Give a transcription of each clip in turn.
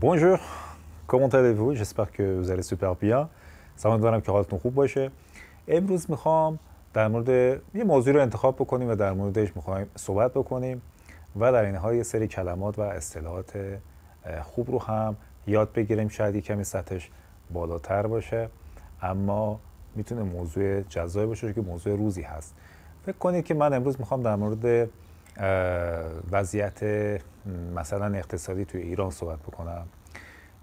Bonjour, comment allez-vous? J'espère que vous allez super دارم که حالتون خوب باشه. امروز میخوام در مورد یه موضوع رو انتخاب بکنیم و در موردش میخوایم صحبت بکنیم و در این یه سری کلمات و اصطلاحات خوب رو هم یاد بگیریم شاید یه کمی سطحش بالاتر باشه اما میتونه موضوع جذابی باشه که موضوع روزی هست فکر کنید که من امروز میخوام در مورد وضعیت مثلا اقتصادی توی ایران صحبت بکنم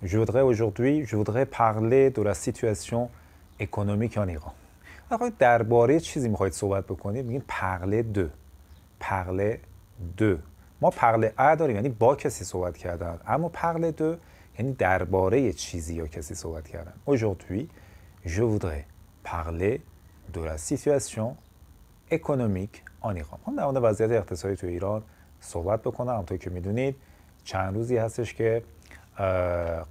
Je voudrais aujourd'hui, je voudrais parler de la situation économique en Iran. آقا درباره چیزی میخواید صحبت بکنید میگیم پرله دو پرله دو ما پرله ا داریم یعنی با کسی صحبت کردن اما پرله دو یعنی درباره چیزی یا کسی صحبت کردن aujourd'hui je voudrais parler de la situation économique en Iran ما خب، در وضعیت اقتصادی تو ایران صحبت بکنم همطور که میدونید چند روزی هستش که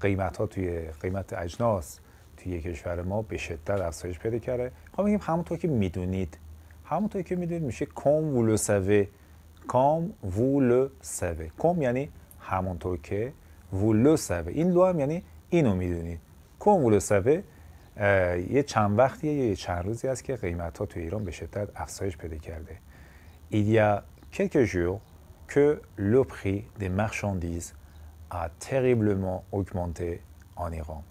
قیمت ها توی قیمت اجناس توی کشور ما به شدت افزایش پیدا کرده خب میگیم همونطور که میدونید همونطور که میدونید میشه کام ولو سوه کام وولو سوه کم یعنی همونطور که ولو سوه این لو هم یعنی اینو میدونید کم ولو سوه یه چند وقتیه یه چند روزی است که قیمت ها توی ایران به شدت افزایش پیدا کرده ایدیا quelques jours que le prix des marchandises a terriblement augmenté en Iran.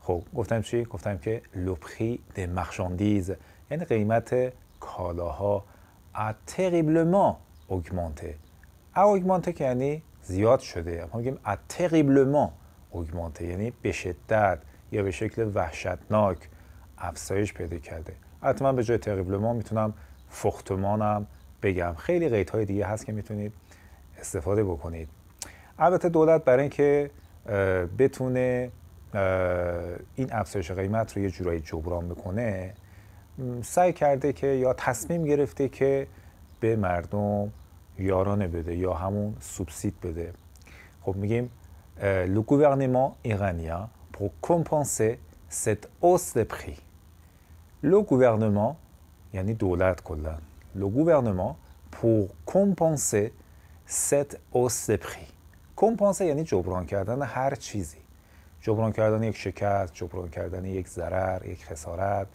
خب گفتم چی؟ گفتم که لپری د مرشاندیز یعنی قیمت کالاها ا تریبلمان اوگمانته ا اوگمانته که یعنی زیاد شده ما میگیم ا تریبلمان اوگمانته یعنی به شدت یا به شکل وحشتناک افزایش پیدا کرده حتما به جای تریبلمان میتونم فختمانم بگم خیلی قیت های دیگه هست که میتونید استفاده بکنید البته دولت برای اینکه بتونه این افزایش قیمت رو یه جورایی جبران بکنه سعی کرده که یا تصمیم گرفته که به مردم یارانه بده یا همون سوبسید بده خب میگیم لو گوورنمان ایرانیا pour کمپانسه ست اوس des لو گوورنمان یعنی دولت کلا le gouvernement pour compenser cette hausse prix Compenser, یعنی جبران کردن هر چیزی جبران کردن یک شکست جبران کردن یک ضرر یک خسارت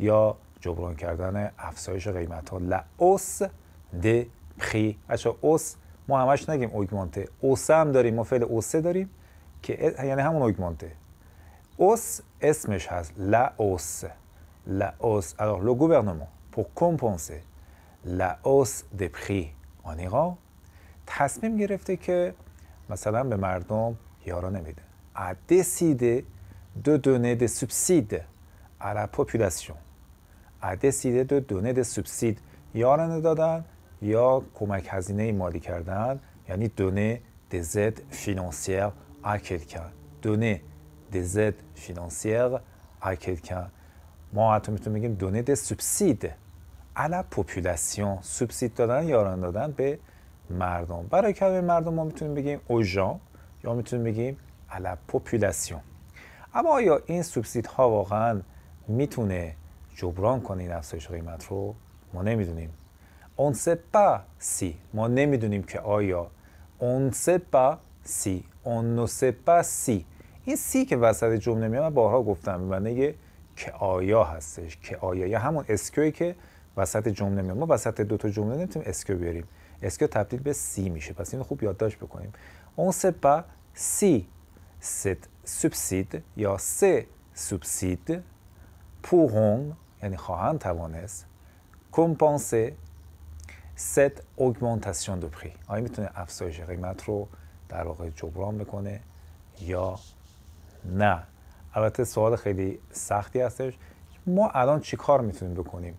یا جبران کردن افزایش قیمت ها لعوس د پخی بچه اوس ما همش نگیم اوگمانته اوسه هم داریم ما فعل اوسه داریم که یعنی همون اوگمانته اوس اسمش هست لعوس لعوس alors le gouvernement pour compenser لاوس دپخی آنیقا تصمیم گرفته که مثلا به مردم یارا نمیده ادسید دو دونه د سبسید علی پوپولاسیون ادسید دو دونه د سوبسید یارا ندادن یا کمک هزینه مالی کردن یعنی دونه د زد فینانسیر اکل کن دونه د زد فینانسیر اکل کن ما حتی میتونیم بگیم دونه د سوبسید علا پوپولاسیون سوبسید دادن یاران دادن به مردم برای کلمه مردم ما میتونیم بگیم اوژان یا میتونیم بگیم علا پوپولاسیون اما آیا این سوبسید ها واقعا میتونه جبران کنه این افزایش قیمت رو ما نمیدونیم اون سپا سی ما نمیدونیم که آیا اون سپا سی اون سپا سی این سی که وسط جمله میاد بارها گفتم بنده که آیا هستش که آیا یا همون اسکیوی که وسط جمله میاد ما وسط دو تا جمله نمیتونیم اسکیو بیاریم اسکو تبدیل به سی میشه پس اینو خوب یادداشت بکنیم اون سه با سی ست سوبسید یا سه سوبسید پورون یعنی خواهند توانست کمپانسه ست اوگمانتاسیون دو پری آیا میتونه افزایش قیمت رو در واقع جبران بکنه یا نه البته سوال خیلی سختی هستش ما الان چی کار میتونیم بکنیم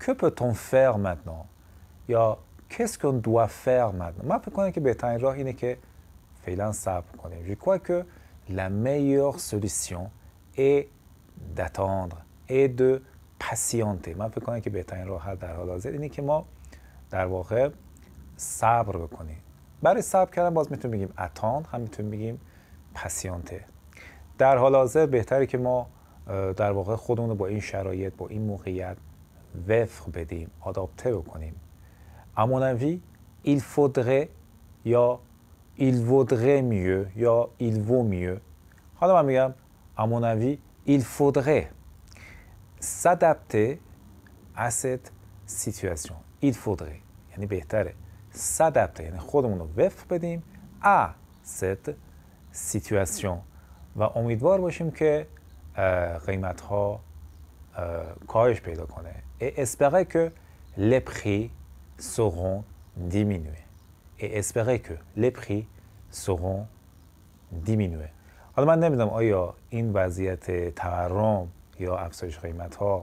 که پتون فر faire یا کس کن دو فر من فکر کنم که بهترین راه اینه که فعلا صبر کنیم جی crois که la meilleure solution est d'attendre et de من فکر کنم که بهترین راه حل در حال حاضر اینه که ما در واقع صبر بکنیم برای صبر کردن باز میتونیم بگیم اتاند هم میتونیم بگیم پسیانته در حال حاضر بهتره که ما در واقع خودمون رو با این شرایط با این موقعیت وفق بدیم آداپته بکنیم امونوی il faudrait یا il vaudrait mieux یا il vaut میو حالا من میگم امونوی il faudrait s'adapter à cette situation il یعنی بهتره s'adapter یعنی خودمون رو وفق بدیم à cette و امیدوار باشیم که قیمت ها کاهش پیدا کنه et espérer que les prix seront diminués. Et espérer que les prix seront diminués. Alors, moi, je ne sais pas s'il y a une situation d'économie ou d'augmentation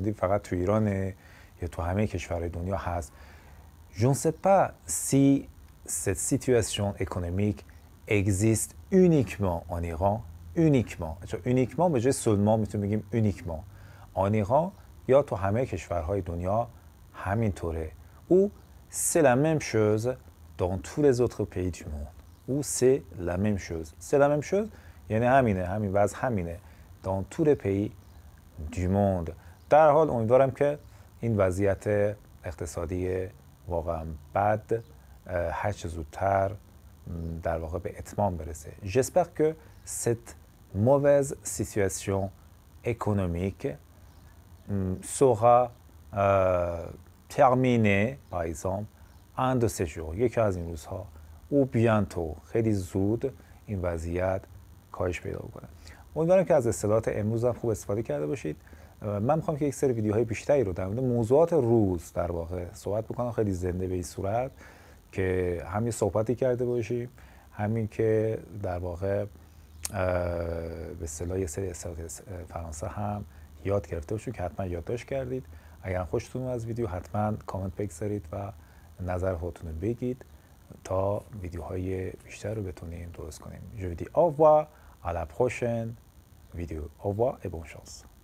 des prix, une situation d'économie qui est seulement dans l'Iran ou dans tous les pays du monde. Je ne sais pas si cette situation économique existe uniquement en Iran, uniquement. Uniquement, mais je suis seulement, je peux dire uniquement. آنیقا یا تو همه کشورهای دنیا همین همینطوره او سه لمم شوز دان تور پی مون او سه لمم شوز سه لمم شوز یعنی همینه همین وز همینه دان تور پی دیموند در حال امیدوارم که این وضعیت اقتصادی واقعا بد هرچه زودتر در واقع به اتمام برسه جسپر که ست موویز سیتیویسیون اکونومیک Euh, sera euh, terminé par exemple un de یکی از این روزها او بیانتو خیلی زود این وضعیت کاهش پیدا بکنه امیدوارم که از اصطلاحات امروز هم خوب استفاده کرده باشید من میخوام که یک سری ویدیوهای بیشتری رو در مورد موضوعات روز در واقع صحبت بکنم خیلی زنده به این صورت که همین صحبتی کرده باشیم همین که در واقع به اصطلاح یه سری فرانسه هم یاد گرفته باشید که حتما یادداشت کردید اگر خوشتون از ویدیو حتما کامنت بگذارید و نظر خودتون رو بگید تا ویدیوهای بیشتر رو بتونیم درست کنیم. جویدی آوا علب خوشن ویدیو آوا ای شانس